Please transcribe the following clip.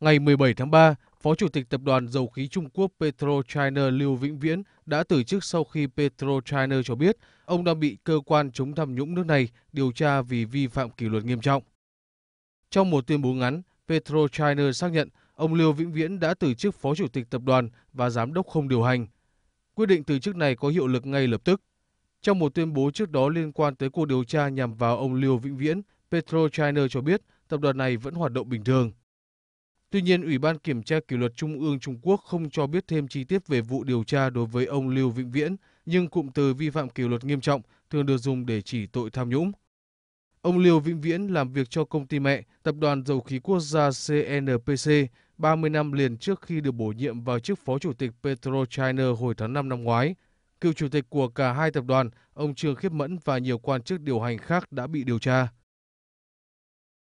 Ngày 17 tháng 3, Phó Chủ tịch Tập đoàn Dầu khí Trung Quốc PetroChina Lưu Vĩnh Viễn đã từ chức sau khi PetroChina cho biết ông đang bị cơ quan chống tham nhũng nước này điều tra vì vi phạm kỷ luật nghiêm trọng. Trong một tuyên bố ngắn, PetroChina xác nhận ông Lưu Vĩnh Viễn đã từ chức Phó Chủ tịch Tập đoàn và Giám đốc không điều hành. Quyết định từ chức này có hiệu lực ngay lập tức. Trong một tuyên bố trước đó liên quan tới cuộc điều tra nhằm vào ông Lưu Vĩnh Viễn, PetroChina cho biết tập đoàn này vẫn hoạt động bình thường. Tuy nhiên, Ủy ban Kiểm tra Kỷ luật Trung ương Trung Quốc không cho biết thêm chi tiết về vụ điều tra đối với ông Lưu Vĩnh Viễn, nhưng cụm từ vi phạm kỷ luật nghiêm trọng thường được dùng để chỉ tội tham nhũng. Ông Liêu Vĩnh Viễn làm việc cho công ty mẹ, Tập đoàn Dầu khí Quốc gia CNPC, 30 năm liền trước khi được bổ nhiệm vào chức Phó Chủ tịch PetroChina hồi tháng 5 năm ngoái. Cựu chủ tịch của cả hai tập đoàn, ông Trương Khiết Mẫn và nhiều quan chức điều hành khác đã bị điều tra.